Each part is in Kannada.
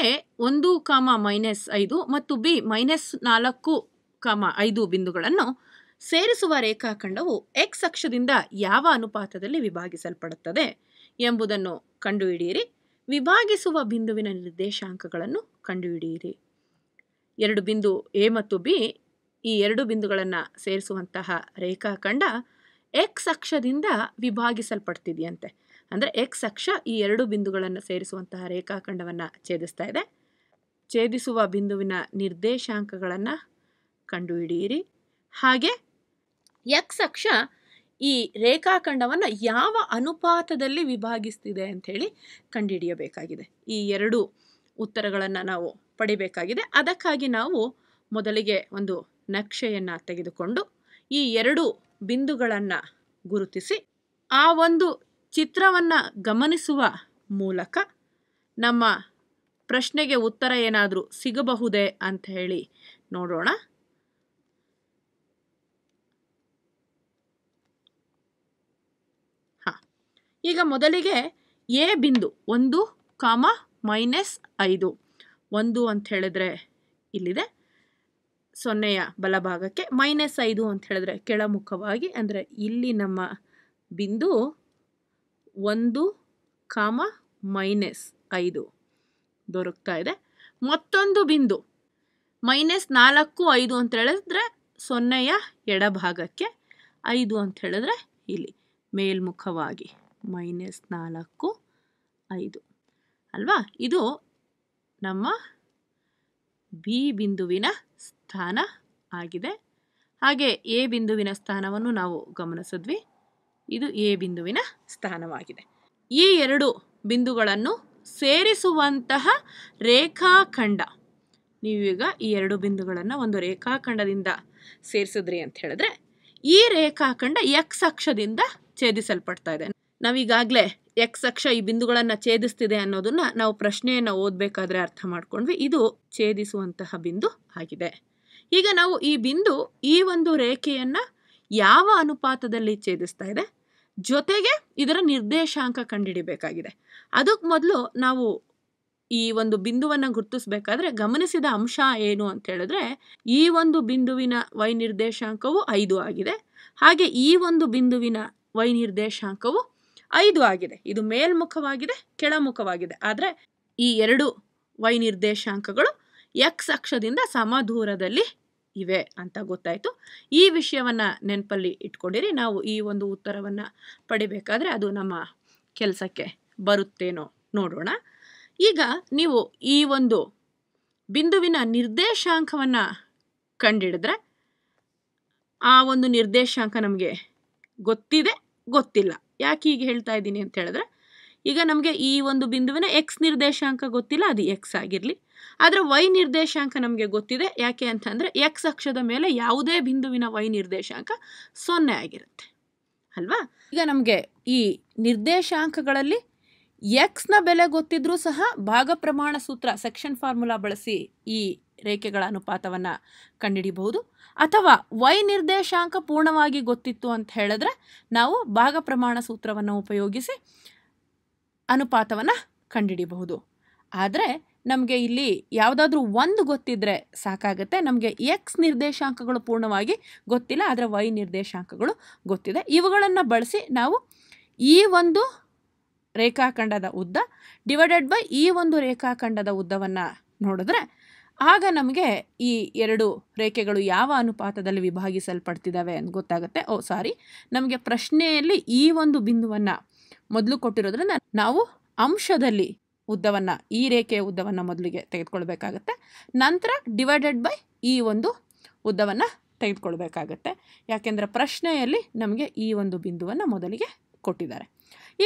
ಎ ಒಂದು ಕಾಮ ಮೈನಸ್ ಐದು ಮತ್ತು ಬಿ ಮೈನಸ್ ನಾಲ್ಕು ಕಾಮ ಐದು ಬಿಂದುಗಳನ್ನು ಸೇರಿಸುವ ರೇಖಾಖಂಡವು ಎಕ್ಸ್ ಅಕ್ಷದಿಂದ ಯಾವ ಅನುಪಾತದಲ್ಲಿ ವಿಭಾಗಿಸಲ್ಪಡುತ್ತದೆ ಎಂಬುದನ್ನು ಕಂಡುಹಿಡಿಯಿರಿ ವಿಭಾಗಿಸುವ ಬಿಂದುವಿನ ನಿರ್ದೇಶಾಂಕಗಳನ್ನು ಕಂಡುಹಿಡಿಯಿರಿ ಎರಡು ಬಿಂದು ಎ ಮತ್ತು ಬಿ ಈ ಎರಡು ಬಿಂದುಗಳನ್ನು ಸೇರಿಸುವಂತಹ ರೇಖಾಖಂಡ ಎಕ್ಸ್ ಅಕ್ಷದಿಂದ ವಿಭಾಗಿಸಲ್ಪಡ್ತಿದೆಯಂತೆ ಅಂದರೆ ಎಕ್ಸ್ ಅಕ್ಷ ಈ ಎರಡು ಬಿಂದುಗಳನ್ನು ಸೇರಿಸುವಂತಹ ರೇಖಾಖಂಡವನ್ನು ಛೇದಿಸ್ತಾ ಇದೆ ಛೇದಿಸುವ ಬಿಂದುವಿನ ನಿರ್ದೇಶಾಂಕಗಳನ್ನು ಕಂಡುಹಿಡಿಯಿರಿ ಹಾಗೆ ಎಕ್ಸ್ ಅಕ್ಷ ಈ ರೇಖಾಖಂಡವನ್ನು ಯಾವ ಅನುಪಾತದಲ್ಲಿ ವಿಭಾಗಿಸ್ತಿದೆ ಅಂಥೇಳಿ ಕಂಡುಹಿಡಿಯಬೇಕಾಗಿದೆ ಈ ಎರಡು ಉತ್ತರಗಳನ್ನು ನಾವು ಪಡಿಬೇಕಾಗಿದೆ ಅದಕ್ಕಾಗಿ ನಾವು ಮೊದಲಿಗೆ ಒಂದು ನಕ್ಷೆಯನ್ನು ತೆಗೆದುಕೊಂಡು ಈ ಎರಡು ಬಿಂದುಗಳನ್ನು ಗುರುತಿಸಿ ಆ ಒಂದು ಚಿತ್ರವನ್ನು ಗಮನಿಸುವ ಮೂಲಕ ನಮ್ಮ ಪ್ರಶ್ನೆಗೆ ಉತ್ತರ ಏನಾದರೂ ಸಿಗಬಹುದೇ ಅಂತ ಹೇಳಿ ನೋಡೋಣ ಈಗ ಮೊದಲಿಗೆ ಎ ಬಿಂದು ಒಂದು ಕಾಮ ಮೈನಸ್ ಐದು ಒಂದು ಅಂತ ಹೇಳಿದ್ರೆ ಇಲ್ಲಿದೆ ಸೊನ್ನೆಯ ಬಲಭಾಗಕ್ಕೆ ಮೈನಸ್ ಐದು ಅಂತ ಹೇಳಿದ್ರೆ ಕೆಳಮುಖವಾಗಿ ಅಂದರೆ ಇಲ್ಲಿ ನಮ್ಮ ಬಿಂದು ಒಂದು ಕಾಮ ಮೈನಸ್ ಐದು ದೊರಕ್ತಾ ಇದೆ ಮತ್ತೊಂದು ಬಿಂದು ಮೈನಸ್ ನಾಲ್ಕು ಐದು ಅಂತ ಹೇಳಿದ್ರೆ ಸೊನ್ನೆಯ ಎಡಭಾಗಕ್ಕೆ ಐದು ಅಂತ ಹೇಳಿದ್ರೆ ಇಲ್ಲಿ ಮೇಲ್ಮುಖವಾಗಿ ಮೈನಸ್ ನಾಲ್ಕು ಐದು ಅಲ್ವಾ ಇದು ನಮ್ಮ ಬಿ ಬಿಂದುವಿನ ಸ್ಥಾನ ಆಗಿದೆ ಹಾಗೆ ಎ ಬಿಂದುವಿನ ಸ್ಥಾನವನ್ನು ನಾವು ಗಮನಿಸಿದ್ವಿ ಇದು ಎ ಬಿಂದುವಿನ ಸ್ಥಾನವಾಗಿದೆ ಈ ಎರಡು ಬಿಂದುಗಳನ್ನು ಸೇರಿಸುವಂತಹ ರೇಖಾಖಂಡ ನೀವೀಗ ಈ ಎರಡು ಬಿಂದುಗಳನ್ನು ಒಂದು ರೇಖಾಖಂಡದಿಂದ ಸೇರಿಸಿದ್ರಿ ಅಂತ ಹೇಳಿದ್ರೆ ಈ ರೇಖಾಖಂಡ ಎಕ್ಸ್ ಅಕ್ಷದಿಂದ ಛೇದಿಸಲ್ಪಡ್ತಾ ಇದೆ ನಾವೀಗಾಗಲೇ ಎಕ್ಸ್ ಅಕ್ಷ ಈ ಬಿಂದುಗಳನ್ನು ಛೇದಿಸ್ತಿದೆ ಅನ್ನೋದನ್ನ ನಾವು ಪ್ರಶ್ನೆಯನ್ನು ಓದಬೇಕಾದ್ರೆ ಅರ್ಥ ಮಾಡ್ಕೊಂಡ್ವಿ ಇದು ಛೇದಿಸುವಂತಹ ಬಿಂದು ಆಗಿದೆ ಈಗ ನಾವು ಈ ಬಿಂದು ಈ ಒಂದು ರೇಖೆಯನ್ನು ಯಾವ ಅನುಪಾತದಲ್ಲಿ ಛೇದಿಸ್ತಾ ಇದೆ ಜೊತೆಗೆ ಇದರ ನಿರ್ದೇಶಾಂಕ ಕಂಡುಹಿಡಿಬೇಕಾಗಿದೆ ಅದಕ್ಕೆ ಮೊದಲು ನಾವು ಈ ಒಂದು ಬಿಂದುವನ್ನು ಗುರುತಿಸಬೇಕಾದ್ರೆ ಗಮನಿಸಿದ ಅಂಶ ಏನು ಅಂತ ಹೇಳಿದ್ರೆ ಈ ಒಂದು ಬಿಂದುವಿನ ವೈ ನಿರ್ದೇಶಾಂಕವು ಐದು ಆಗಿದೆ ಹಾಗೆ ಈ ಒಂದು ಬಿಂದುವಿನ ವೈ ನಿರ್ದೇಶಾಂಕವು ಐದು ಆಗಿದೆ ಇದು ಮೇಲ್ಮುಖವಾಗಿದೆ ಕೆಳಮುಖವಾಗಿದೆ ಆದರೆ ಈ ಎರಡು ವೈ ನಿರ್ದೇಶಾಂಕಗಳು ಎಕ್ಸ್ ಅಕ್ಷದಿಂದ ಸಮದೂರದಲ್ಲಿ ಇವೆ ಅಂತ ಗೊತ್ತಾಯಿತು ಈ ವಿಷಯವನ್ನು ನೆನಪಲ್ಲಿ ಇಟ್ಕೊಂಡಿರಿ ನಾವು ಈ ಒಂದು ಉತ್ತರವನ್ನು ಪಡಿಬೇಕಾದ್ರೆ ಅದು ನಮ್ಮ ಕೆಲಸಕ್ಕೆ ಬರುತ್ತೇನೋ ನೋಡೋಣ ಈಗ ನೀವು ಈ ಒಂದು ಬಿಂದುವಿನ ನಿರ್ದೇಶಾಂಕವನ್ನು ಕಂಡಿಡಿದ್ರೆ ಆ ಒಂದು ನಿರ್ದೇಶಾಂಕ ನಮಗೆ ಗೊತ್ತಿದೆ ಗೊತ್ತಿಲ್ಲ ಯಾಕೆ ಹೀಗೆ ಹೇಳ್ತಾ ಇದ್ದೀನಿ ಅಂತ ಹೇಳಿದ್ರೆ ಈಗ ನಮಗೆ ಈ ಒಂದು ಬಿಂದುವಿನ ಎಕ್ಸ್ ನಿರ್ದೇಶಾಂಕ ಗೊತ್ತಿಲ್ಲ ಅದು ಎಕ್ಸ್ ಆಗಿರಲಿ ಆದರೆ ವೈ ನಿರ್ದೇಶಾಂಕ ನಮಗೆ ಗೊತ್ತಿದೆ ಯಾಕೆ ಅಂತಂದರೆ ಎಕ್ಸ್ ಅಕ್ಷದ ಮೇಲೆ ಯಾವುದೇ ಬಿಂದುವಿನ ವೈ ನಿರ್ದೇಶಾಂಕ ಸೊನ್ನೆ ಆಗಿರುತ್ತೆ ಅಲ್ವಾ ಈಗ ನಮಗೆ ಈ ನಿರ್ದೇಶಾಂಕಗಳಲ್ಲಿ ಎಕ್ಸ್ನ ಬೆಲೆ ಗೊತ್ತಿದ್ರೂ ಸಹ ಭಾಗ ಪ್ರಮಾಣ ಸೂತ್ರ ಸೆಕ್ಷನ್ ಫಾರ್ಮುಲಾ ಬಳಸಿ ಈ ರೇಖೆಗಳ ಅನುಪಾತವನ್ನು ಕಂಡುಹಿಡಿಬಹುದು ಅಥವಾ ವೈ ನಿರ್ದೇಶಾಂಕ ಪೂರ್ಣವಾಗಿ ಗೊತ್ತಿತ್ತು ಅಂತ ಹೇಳಿದ್ರೆ ನಾವು ಭಾಗ ಪ್ರಮಾಣ ಸೂತ್ರವನ್ನು ಉಪಯೋಗಿಸಿ ಅನುಪಾತವನ್ನು ಕಂಡುಹಿಡಿಬಹುದು ಆದರೆ ನಮಗೆ ಇಲ್ಲಿ ಯಾವುದಾದ್ರೂ ಒಂದು ಗೊತ್ತಿದ್ದರೆ ಸಾಕಾಗುತ್ತೆ ನಮಗೆ ಎಕ್ಸ್ ನಿರ್ದೇಶಾಂಕಗಳು ಪೂರ್ಣವಾಗಿ ಗೊತ್ತಿಲ್ಲ ಆದರೆ ವೈ ನಿರ್ದೇಶಾಂಕಗಳು ಗೊತ್ತಿದೆ ಇವುಗಳನ್ನು ಬಳಸಿ ನಾವು ಈ ಒಂದು ರೇಖಾಖಂಡದ ಉದ್ದ ಡಿವೈಡೆಡ್ ಬೈ ಈ ಒಂದು ರೇಖಾಖಂಡದ ಉದ್ದವನ್ನು ನೋಡಿದ್ರೆ ಆಗ ನಮಗೆ ಈ ಎರಡು ರೇಖೆಗಳು ಯಾವ ಅನುಪಾತದಲ್ಲಿ ವಿಭಾಗಿಸಲ್ಪಡ್ತಿದ್ದಾವೆ ಅಂತ ಗೊತ್ತಾಗುತ್ತೆ ಓ ಸಾರಿ ನಮಗೆ ಪ್ರಶ್ನೆಯಲ್ಲಿ ಈ ಒಂದು ಬಿಂದುವನ್ನು ಮೊದಲು ಕೊಟ್ಟಿರೋದ್ರಿಂದ ನಾವು ಅಂಶದಲ್ಲಿ ಉದ್ದವನ್ನು ಈ ರೇಖೆಯ ಉದ್ದವನ್ನು ಮೊದಲಿಗೆ ತೆಗೆದುಕೊಳ್ಬೇಕಾಗತ್ತೆ ನಂತರ ಡಿವೈಡೆಡ್ ಬೈ ಈ ಒಂದು ಉದ್ದವನ್ನು ತೆಗೆದುಕೊಳ್ಬೇಕಾಗತ್ತೆ ಯಾಕೆಂದರೆ ಪ್ರಶ್ನೆಯಲ್ಲಿ ನಮಗೆ ಈ ಒಂದು ಬಿಂದುವನ್ನು ಮೊದಲಿಗೆ ಕೊಟ್ಟಿದ್ದಾರೆ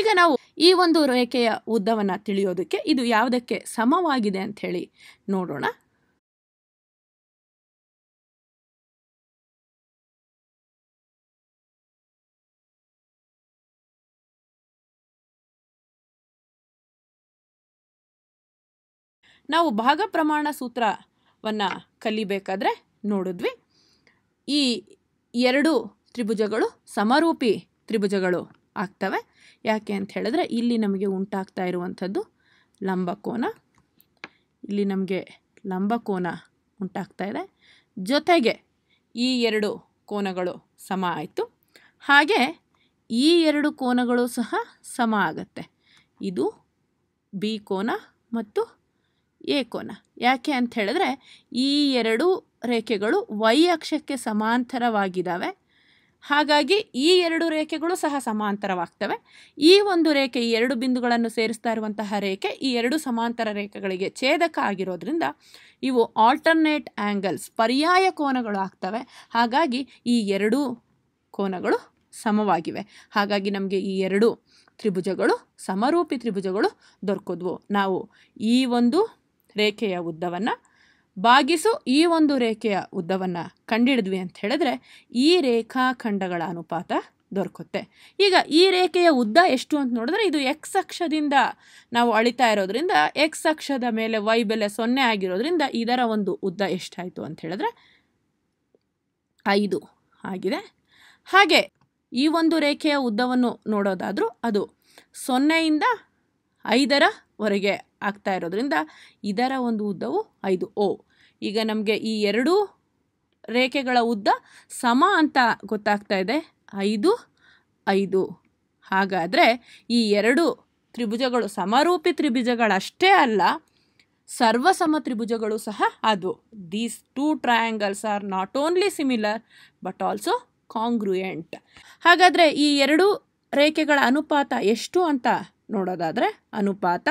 ಈಗ ನಾವು ಈ ಒಂದು ರೇಖೆಯ ಉದ್ದವನ್ನು ತಿಳಿಯೋದಕ್ಕೆ ಇದು ಯಾವುದಕ್ಕೆ ಸಮವಾಗಿದೆ ಅಂಥೇಳಿ ನೋಡೋಣ ನಾವು ಭಾಗ ಪ್ರಮಾಣ ಸೂತ್ರವನ್ನು ಕಲಿಬೇಕಾದ್ರೆ ನೋಡಿದ್ವಿ ಈ ಎರಡು ತ್ರಿಭುಜಗಳು ಸಮರೂಪಿ ತ್ರಿಭುಜಗಳು ಆಗ್ತವೆ ಯಾಕೆ ಅಂತ ಹೇಳಿದ್ರೆ ಇಲ್ಲಿ ನಮಗೆ ಉಂಟಾಗ್ತಾ ಇರುವಂಥದ್ದು ಲಂಬಕೋನ ಇಲ್ಲಿ ನಮಗೆ ಲಂಬಕೋನ ಉಂಟಾಗ್ತಾ ಇದೆ ಜೊತೆಗೆ ಈ ಎರಡು ಕೋನಗಳು ಸಮ ಆಯಿತು ಹಾಗೆ ಈ ಎರಡು ಕೋನಗಳು ಸಹ ಸಮ ಆಗುತ್ತೆ ಇದು ಬಿ ಕೋನ ಮತ್ತು ಏಕೋನ ಯಾಕೆ ಅಂತ ಹೇಳಿದ್ರೆ ಈ ಎರಡು ರೇಖೆಗಳು ವೈ ಅಕ್ಷಕ್ಕೆ ಸಮಾಂತರವಾಗಿದ್ದಾವೆ ಹಾಗಾಗಿ ಈ ಎರಡು ರೇಖೆಗಳು ಸಹ ಸಮಾಂತರವಾಗ್ತವೆ ಈ ಒಂದು ರೇಖೆ ಈ ಎರಡು ಬಿಂದುಗಳನ್ನು ಸೇರಿಸ್ತಾ ಇರುವಂತಹ ರೇಖೆ ಈ ಎರಡು ಸಮಾಂತರ ರೇಖೆಗಳಿಗೆ ಛೇದಕ ಆಗಿರೋದ್ರಿಂದ ಇವು ಆಲ್ಟರ್ನೇಟ್ ಆ್ಯಂಗಲ್ಸ್ ಪರ್ಯಾಯ ಕೋನಗಳು ಆಗ್ತವೆ ಹಾಗಾಗಿ ಈ ಎರಡೂ ಕೋನಗಳು ಸಮವಾಗಿವೆ ಹಾಗಾಗಿ ನಮಗೆ ಈ ಎರಡು ತ್ರಿಭುಜಗಳು ಸಮರೂಪಿ ತ್ರಿಭುಜಗಳು ದೊರಕೋದ್ವು ನಾವು ಈ ಒಂದು ರೇಖೆಯ ಉದ್ದವನ್ನು ಭಾಗಿಸು ಈ ಒಂದು ರೇಖೆಯ ಉದ್ದವನ್ನು ಕಂಡಿಡಿದ್ವಿ ಅಂತ ಹೇಳಿದ್ರೆ ಈ ರೇಖಾಖಂಡಗಳ ಅನುಪಾತ ದೊರಕುತ್ತೆ ಈಗ ಈ ರೇಖೆಯ ಉದ್ದ ಎಷ್ಟು ಅಂತ ನೋಡಿದ್ರೆ ಇದು ಎಕ್ಸ್ ಅಕ್ಷದಿಂದ ನಾವು ಅಳಿತಾ ಇರೋದ್ರಿಂದ ಎಕ್ಸ್ ಅಕ್ಷದ ಮೇಲೆ ವೈ ಬೆಲೆ ಸೊನ್ನೆ ಆಗಿರೋದ್ರಿಂದ ಇದರ ಒಂದು ಉದ್ದ ಎಷ್ಟಾಯಿತು ಅಂತ ಹೇಳಿದ್ರೆ ಐದು ಆಗಿದೆ ಹಾಗೆ ಈ ಒಂದು ರೇಖೆಯ ಉದ್ದವನ್ನು ನೋಡೋದಾದರೂ ಅದು ಸೊನ್ನೆಯಿಂದ ಐದರ ಹೊರಗೆ ಆಗ್ತಾ ಇರೋದ್ರಿಂದ ಇದರ ಒಂದು ಉದ್ದವು ಐದು ಓ ಈಗ ನಮಗೆ ಈ ಎರಡೂ ರೇಖೆಗಳ ಉದ್ದ ಸಮ ಅಂತ ಗೊತ್ತಾಗ್ತಾ ಇದೆ ಐದು ಐದು ಹಾಗಾದರೆ ಈ ಎರಡು ತ್ರಿಭುಜಗಳು ಸಮರೂಪಿ ತ್ರಿಭುಜಗಳಷ್ಟೇ ಅಲ್ಲ ಸರ್ವಸಮ ತ್ರಿಭುಜಗಳು ಸಹ ಅದು these two triangles are not only similar but also congruent ಹಾಗಾದರೆ ಈ ಎರಡು ರೇಖೆಗಳ ಅನುಪಾತ ಎಷ್ಟು ಅಂತ ನೋಡೋದಾದರೆ ಅನುಪಾತ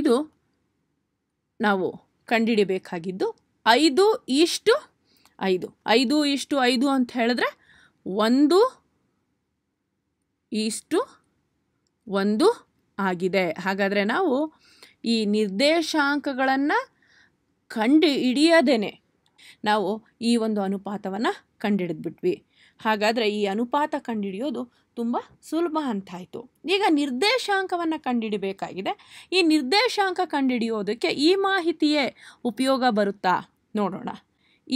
ಇದು ನಾವು ಕಂಡಿಡಿಬೇಕಾಗಿದ್ದು ಐದು ಇಷ್ಟು ಐದು ಐದು ಇಷ್ಟು ಐದು ಅಂತ ಹೇಳಿದ್ರೆ ಒಂದು ಇಷ್ಟು ಒಂದು ಆಗಿದೆ ಹಾಗಾದರೆ ನಾವು ಈ ನಿರ್ದೇಶಾಂಕಗಳನ್ನು ಕಂಡು ಹಿಡಿಯದೇನೆ ನಾವು ಈ ಒಂದು ಅನುಪಾತವನ್ನು ಕಂಡುಹಿಡಿದ್ಬಿಟ್ವಿ ಹಾಗಾದರೆ ಈ ಅನುಪಾತ ಕಂಡುಹಿಡಿಯೋದು ತುಂಬ ಸುಲಭ ಅಂತಾಯಿತು ಈಗ ನಿರ್ದೇಶಾಂಕವನ್ನು ಕಂಡುಹಿಡಬೇಕಾಗಿದೆ ಈ ನಿರ್ದೇಶಾಂಕ ಕಂಡುಹಿಡಿಯೋದಕ್ಕೆ ಈ ಮಾಹಿತಿಯೇ ಉಪಯೋಗ ಬರುತ್ತಾ ನೋಡೋಣ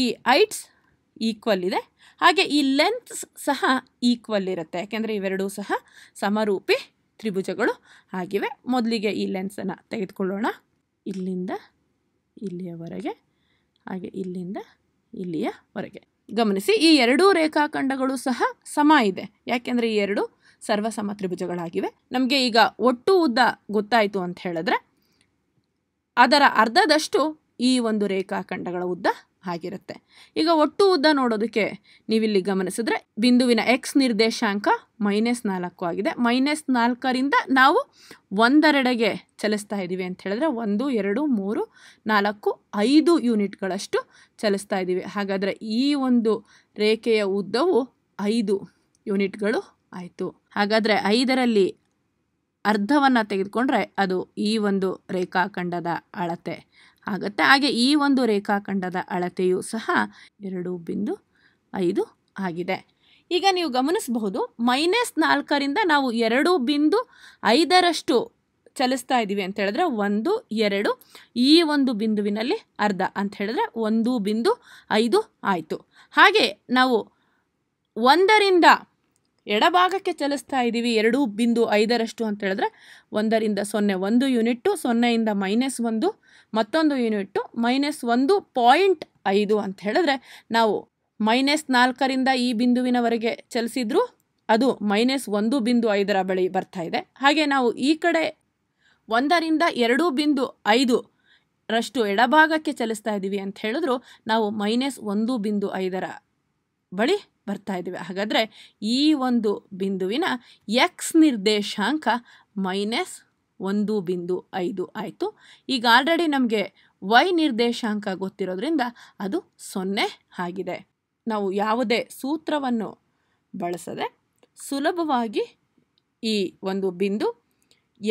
ಈ ಐಟ್ಸ್ ಈಕ್ವಲ್ ಇದೆ ಹಾಗೆ ಈ ಲೆಂತ್ಸ್ ಸಹ ಈಕ್ವಲ್ ಇರುತ್ತೆ ಯಾಕೆಂದರೆ ಇವೆರಡೂ ಸಹ ಸಮರೂಪಿ ತ್ರಿಭುಜಗಳು ಆಗಿವೆ ಮೊದಲಿಗೆ ಈ ಲೆನ್ಸನ್ನು ತೆಗೆದುಕೊಳ್ಳೋಣ ಇಲ್ಲಿಂದ ಇಲ್ಲಿಯವರೆಗೆ ಹಾಗೆ ಇಲ್ಲಿಂದ ಇಲ್ಲಿಯವರೆಗೆ ಗಮನಿಸಿ ಈ ಎರಡೂ ರೇಖಾಖಂಡಗಳು ಸಹ ಸಮ ಇದೆ ಯಾಕೆಂದರೆ ಈ ಎರಡು ಸರ್ವಸಮ ತ್ರಿಭುಜಗಳಾಗಿವೆ ನಮಗೆ ಈಗ ಒಟ್ಟು ಉದ್ದ ಗೊತ್ತಾಯಿತು ಅಂತ ಹೇಳಿದ್ರೆ ಅದರ ಅರ್ಧದಷ್ಟು ಈ ಒಂದು ರೇಖಾಖಂಡಗಳ ಉದ್ದ ಆಗಿರುತ್ತೆ ಈಗ ಒಟ್ಟು ಉದ್ದ ನೋಡೋದಕ್ಕೆ ನೀವಿಲ್ಲಿ ಗಮನಿಸಿದ್ರೆ ಬಿಂದುವಿನ ಎಕ್ಸ್ ನಿರ್ದೇಶಾಂಕ ಮೈನಸ್ ನಾಲ್ಕು ಆಗಿದೆ ಮೈನಸ್ ನಾಲ್ಕರಿಂದ ನಾವು ಒಂದೆರಡೆಗೆ ಚಲಿಸ್ತಾ ಇದ್ದೀವಿ ಅಂತ ಹೇಳಿದ್ರೆ ಒಂದು ಎರಡು ಮೂರು ನಾಲ್ಕು ಐದು ಯೂನಿಟ್ಗಳಷ್ಟು ಚಲಿಸ್ತಾ ಇದ್ದೀವಿ ಹಾಗಾದರೆ ಈ ಒಂದು ರೇಖೆಯ ಉದ್ದವು ಐದು ಯೂನಿಟ್ಗಳು ಆಯಿತು ಹಾಗಾದರೆ ಐದರಲ್ಲಿ ಅರ್ಧವನ್ನು ತೆಗೆದುಕೊಂಡ್ರೆ ಅದು ಈ ಒಂದು ರೇಖಾಖಂಡದ ಅಳತೆ ಆಗುತ್ತೆ ಹಾಗೆ ಈ ಒಂದು ರೇಖಾಖಂಡದ ಅಳತೆಯು ಸಹ ಎರಡು ಬಿಂದು ಐದು ಆಗಿದೆ ಈಗ ನೀವು ಗಮನಿಸಬಹುದು ಮೈನಸ್ ನಾಲ್ಕರಿಂದ ನಾವು ಎರಡು ಬಿಂದು ಐದರಷ್ಟು ಚಲಿಸ್ತಾ ಇದ್ದೀವಿ ಅಂತ ಹೇಳಿದ್ರೆ ಒಂದು ಎರಡು ಈ ಒಂದು ಬಿಂದುವಿನಲ್ಲಿ ಅರ್ಧ ಅಂತ ಹೇಳಿದ್ರೆ ಒಂದು ಬಿಂದು ಐದು ಆಯಿತು ಹಾಗೆ ನಾವು ಒಂದರಿಂದ ಎಡಭಾಗಕ್ಕೆ ಚಲಿಸ್ತಾ ಇದ್ದೀವಿ ಎರಡು ಬಿಂದು ಐದರಷ್ಟು ಅಂತ ಹೇಳಿದ್ರೆ ಒಂದರಿಂದ ಸೊನ್ನೆ ಒಂದು ಯೂನಿಟ್ಟು ಸೊನ್ನೆಯಿಂದ ಮೈನಸ್ ಒಂದು ಮತ್ತೊಂದು ಯೂನಿಟ್ಟು ಮೈನಸ್ ಒಂದು ಪಾಯಿಂಟ್ ಐದು ಅಂತ ಹೇಳಿದ್ರೆ ನಾವು ಮೈನಸ್ ನಾಲ್ಕರಿಂದ ಈ ಬಿಂದುವಿನವರೆಗೆ ಚಲಿಸಿದ್ರು ಅದು ಮೈನಸ್ ಒಂದು ಬಿಂದು ಐದರ ಬಳಿ ಬರ್ತಾ ಇದೆ ಹಾಗೆ ನಾವು ಈ ಕಡೆ ಒಂದರಿಂದ ಎರಡು ಬಿಂದು ಐದು ರಷ್ಟು ಎಡಭಾಗಕ್ಕೆ ಚಲಿಸ್ತಾ ಇದ್ದೀವಿ ಅಂತ ಹೇಳಿದ್ರು ನಾವು ಮೈನಸ್ ಒಂದು ಬಿಂದು ಐದರ ಬಳಿ ಬರ್ತಾ ಇದ್ದೀವಿ ಹಾಗಾದರೆ ಈ ಒಂದು ಬಿಂದುವಿನ ಎಕ್ಸ್ ನಿರ್ದೇಶಾಂಕ ಮೈನಸ್ ಒಂದು ಬಿಂದು ಐದು ಆಯಿತು ಈಗ ಆಲ್ರೆಡಿ ನಮಗೆ ವೈ ನಿರ್ದೇಶಾಂಕ ಗೊತ್ತಿರೋದ್ರಿಂದ ಅದು ಸೊನ್ನೆ ಆಗಿದೆ ನಾವು ಯಾವುದೇ ಸೂತ್ರವನ್ನು ಬಳಸದೆ ಸುಲಭವಾಗಿ ಈ ಒಂದು ಬಿಂದು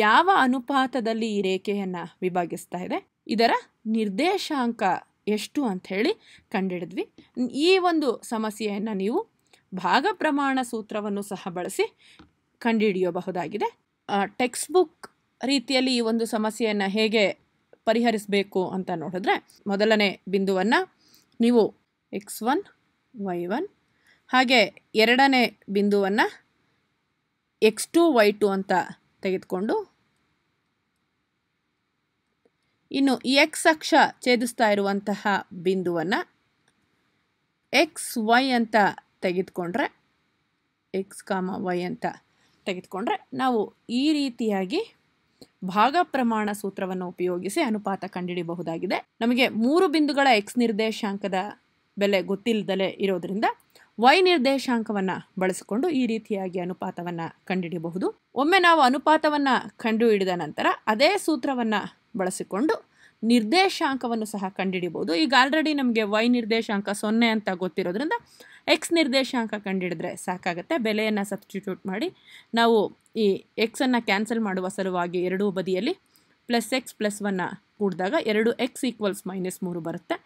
ಯಾವ ಅನುಪಾತದಲ್ಲಿ ಈ ರೇಖೆಯನ್ನು ವಿಭಾಗಿಸ್ತಾ ಇದೆ ಇದರ ನಿರ್ದೇಶಾಂಕ ಎಷ್ಟು ಅಂತ ಹೇಳಿ ಕಂಡಿಡಿದ್ವಿ ಈ ಒಂದು ಸಮಸ್ಯೆಯನ್ನು ನೀವು ಭಾಗ ಪ್ರಮಾಣ ಸೂತ್ರವನ್ನು ಸಹ ಬಳಸಿ ಕಂಡುಹಿಡಿಯಬಹುದಾಗಿದೆ ಟೆಕ್ಸ್ಟ್ ಬುಕ್ ರೀತಿಯಲ್ಲಿ ಈ ಒಂದು ಸಮಸ್ಯೆಯನ್ನು ಹೇಗೆ ಪರಿಹರಿಸಬೇಕು ಅಂತ ನೋಡಿದ್ರೆ ಮೊದಲನೇ ಬಿಂದುವನ್ನು ನೀವು ಎಕ್ಸ್ ಒನ್ ವೈ ಒನ್ ಹಾಗೆ ಎರಡನೇ ಬಿಂದುವನ್ನು ಎಕ್ಸ್ ಟು ವೈ ಟು ಅಂತ ತೆಗೆದುಕೊಂಡು ಇನ್ನು ಎಕ್ಸ್ ಅಕ್ಷ ಛೇದಿಸ್ತಾ ಇರುವಂತಹ ಬಿಂದುವನ್ನು ಎಕ್ಸ್ ವೈ ಅಂತ ತೆಗೆದುಕೊಂಡ್ರೆ ಎಕ್ಸ್ ಕಾಮ ವೈ ಅಂತ ತೆಗೆದುಕೊಂಡ್ರೆ ನಾವು ಈ ರೀತಿಯಾಗಿ ಭಾಗ ಪ್ರಮಾಣ ಸೂತ್ರವನ್ನು ಉಪಯೋಗಿಸಿ ಅನುಪಾತ ಕಂಡುಹಿಡಿಯಬಹುದಾಗಿದೆ ನಮಗೆ ಮೂರು ಬಿಂದುಗಳ ಎಕ್ಸ್ ನಿರ್ದೇಶಾಂಕದ ಬೆಲೆ ಗೊತ್ತಿಲ್ಲದಲೇ ಇರೋದ್ರಿಂದ ವೈ ನಿರ್ದೇಶಾಂಕವನ್ನು ಬಳಸಿಕೊಂಡು ಈ ರೀತಿಯಾಗಿ ಅನುಪಾತವನ್ನು ಕಂಡುಹಿಡಿಯಬಹುದು ಒಮ್ಮೆ ನಾವು ಅನುಪಾತವನ್ನು ಕಂಡುಹಿಡಿದ ನಂತರ ಅದೇ ಸೂತ್ರವನ್ನು ಬಳಸಿಕೊಂಡು ನಿರ್ದೇಶಾಂಕವನ್ನು ಸಹ ಕಂಡುಹಿಡಿಬೋದು ಈಗ ಆಲ್ರೆಡಿ ನಮಗೆ ವೈ ನಿರ್ದೇಶಾಂಕ ಸೊನ್ನೆ ಅಂತ ಗೊತ್ತಿರೋದ್ರಿಂದ ಎಕ್ಸ್ ನಿರ್ದೇಶಾಂಕ ಕಂಡುಹಿಡಿದ್ರೆ ಸಾಕಾಗುತ್ತೆ ಬೆಲೆಯನ್ನು ಸಬ್ಸ್ಟಿಟ್ಯೂಟ್ ಮಾಡಿ ನಾವು ಈ ಎಕ್ಸನ್ನು ಕ್ಯಾನ್ಸಲ್ ಮಾಡುವ ಸಲುವಾಗಿ ಎರಡೂ ಬದಿಯಲ್ಲಿ ಪ್ಲಸ್ ಎಕ್ಸ್ ಪ್ಲಸ್ ಒನ್ನ ಕೂಡಿದಾಗ ಎರಡು ಎಕ್ಸ್ ಈಕ್ವಲ್ಸ್ ಮೈನಸ್ ಮೂರು ಬರುತ್ತೆ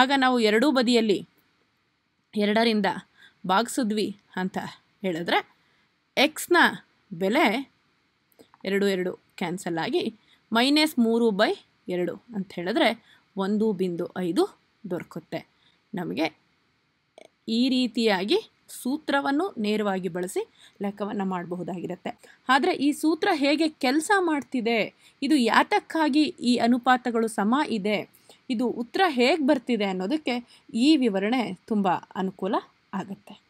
ಆಗ ನಾವು ಎರಡೂ ಬದಿಯಲ್ಲಿ ಎರಡರಿಂದ ಭಾಗಿಸಿದ್ವಿ ಅಂತ ಹೇಳಿದ್ರೆ ಎಕ್ಸ್ನ ಬೆಲೆ ಎರಡು ಎರಡು ಕ್ಯಾನ್ಸಲ್ ಆಗಿ ಮೈನಸ್ ಮೂರು ಬೈ ಎರಡು ಅಂತ ಹೇಳಿದ್ರೆ ಒಂದು ಬಿಂದು ಐದು ದೊರಕುತ್ತೆ ನಮಗೆ ಈ ರೀತಿಯಾಗಿ ಸೂತ್ರವನ್ನು ನೇರವಾಗಿ ಬಳಸಿ ಲೆಕ್ಕವನ್ನು ಮಾಡಬಹುದಾಗಿರುತ್ತೆ ಆದರೆ ಈ ಸೂತ್ರ ಹೇಗೆ ಕೆಲಸ ಮಾಡ್ತಿದೆ ಇದು ಯಾತಕ್ಕಾಗಿ ಈ ಅನುಪಾತಗಳು ಸಮ ಇದೆ ಇದು ಉತ್ತರ ಹೇಗೆ ಬರ್ತಿದೆ ಅನ್ನೋದಕ್ಕೆ ಈ ವಿವರಣೆ ತುಂಬ ಅನುಕೂಲ ಆಗುತ್ತೆ